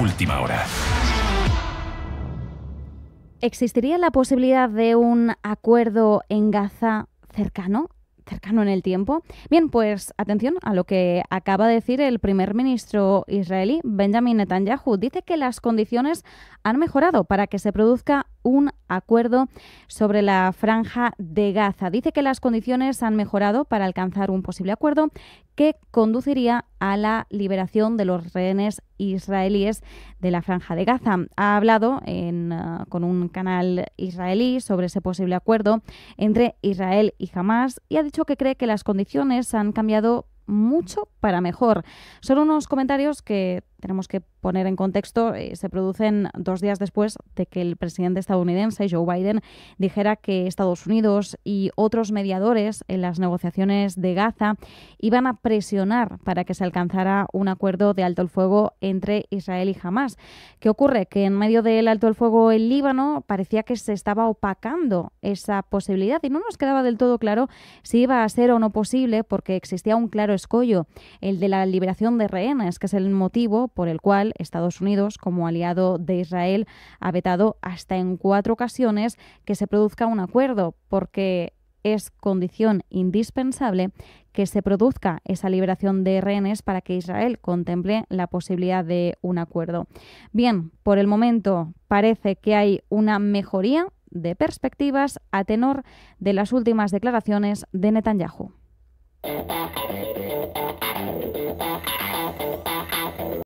Última hora. ¿Existiría la posibilidad de un acuerdo en Gaza cercano? cercano en el tiempo. Bien, pues atención a lo que acaba de decir el primer ministro israelí, Benjamin Netanyahu. Dice que las condiciones han mejorado para que se produzca un acuerdo sobre la franja de Gaza. Dice que las condiciones han mejorado para alcanzar un posible acuerdo que conduciría a la liberación de los rehenes israelíes de la franja de Gaza. Ha hablado eh, con un canal israelí sobre ese posible acuerdo entre Israel y Hamas y ha dicho que cree que las condiciones han cambiado mucho para mejor. Son unos comentarios que tenemos que poner en contexto, eh, se producen dos días después de que el presidente estadounidense Joe Biden dijera que Estados Unidos y otros mediadores en las negociaciones de Gaza iban a presionar para que se alcanzara un acuerdo de alto el fuego entre Israel y Hamas. ¿Qué ocurre? Que en medio del alto el fuego en Líbano parecía que se estaba opacando esa posibilidad y no nos quedaba del todo claro si iba a ser o no posible porque existía un claro escollo, el de la liberación de rehenes, que es el motivo por el cual Estados Unidos, como aliado de Israel, ha vetado hasta en cuatro ocasiones que se produzca un acuerdo, porque es condición indispensable que se produzca esa liberación de rehenes para que Israel contemple la posibilidad de un acuerdo. Bien, por el momento parece que hay una mejoría de perspectivas a tenor de las últimas declaraciones de Netanyahu.